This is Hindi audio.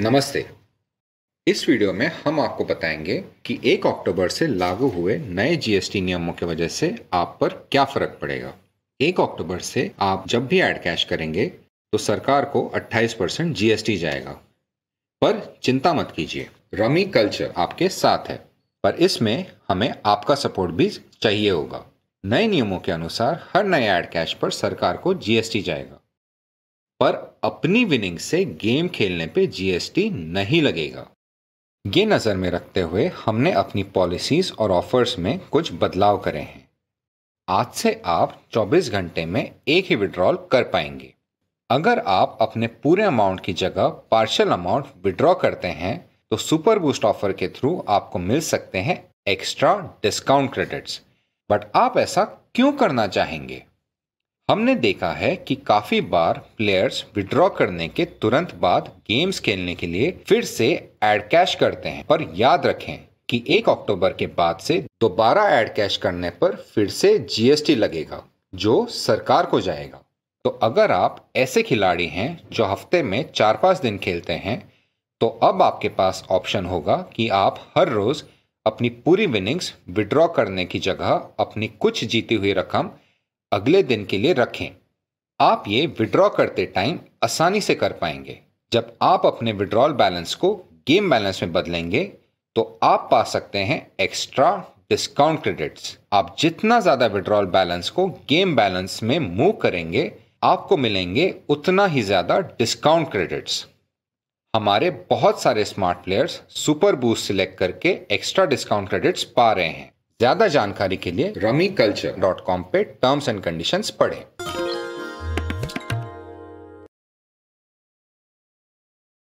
नमस्ते इस वीडियो में हम आपको बताएंगे कि एक अक्टूबर से लागू हुए नए जीएसटी नियमों की वजह से आप पर क्या फर्क पड़ेगा एक अक्टूबर से आप जब भी ऐड कैश करेंगे तो सरकार को 28 परसेंट जीएसटी जाएगा पर चिंता मत कीजिए रमी कल्चर आपके साथ है पर इसमें हमें आपका सपोर्ट भी चाहिए होगा नए नियमों के अनुसार हर नए ऐड कैश पर सरकार को जीएसटी जाएगा पर अपनी विनिंग से गेम खेलने पे जीएसटी नहीं लगेगा ये नज़र में रखते हुए हमने अपनी पॉलिसीज़ और ऑफर्स में कुछ बदलाव करे हैं आज से आप 24 घंटे में एक ही विड्रॉल कर पाएंगे अगर आप अपने पूरे अमाउंट की जगह पार्शल अमाउंट विड्रॉ करते हैं तो सुपर बूस्ट ऑफर के थ्रू आपको मिल सकते हैं एक्स्ट्रा डिस्काउंट क्रेडिट्स बट आप ऐसा क्यों करना चाहेंगे हमने देखा है कि काफी बार प्लेयर्स विड्रॉ करने के तुरंत बाद गेम्स खेलने के लिए फिर से एड कैश करते हैं पर याद रखें कि एक अक्टूबर के बाद से दोबारा एड कैश करने पर फिर से जीएसटी लगेगा जो सरकार को जाएगा तो अगर आप ऐसे खिलाड़ी हैं जो हफ्ते में चार पांच दिन खेलते हैं तो अब आपके पास ऑप्शन होगा कि आप हर रोज़ अपनी पूरी विनिंग्स विड्रॉ करने की जगह अपनी कुछ जीती हुई रकम अगले दिन के लिए रखें आप ये विड्रॉ करते टाइम आसानी से कर पाएंगे जब आप अपने विड्रॉल बैलेंस को गेम बैलेंस में बदलेंगे तो आप पा सकते हैं एक्स्ट्रा डिस्काउंट क्रेडिट्स आप जितना ज़्यादा विड्रॉल बैलेंस को गेम बैलेंस में मूव करेंगे आपको मिलेंगे उतना ही ज़्यादा डिस्काउंट क्रेडिट्स हमारे बहुत सारे smart players super boost select करके एक्स्ट्रा डिस्काउंट क्रेडिट्स पा रहे हैं ज्यादा जानकारी के लिए रमी कल्चर डॉट कॉम पे टर्म्स एंड कंडीशंस पढ़ें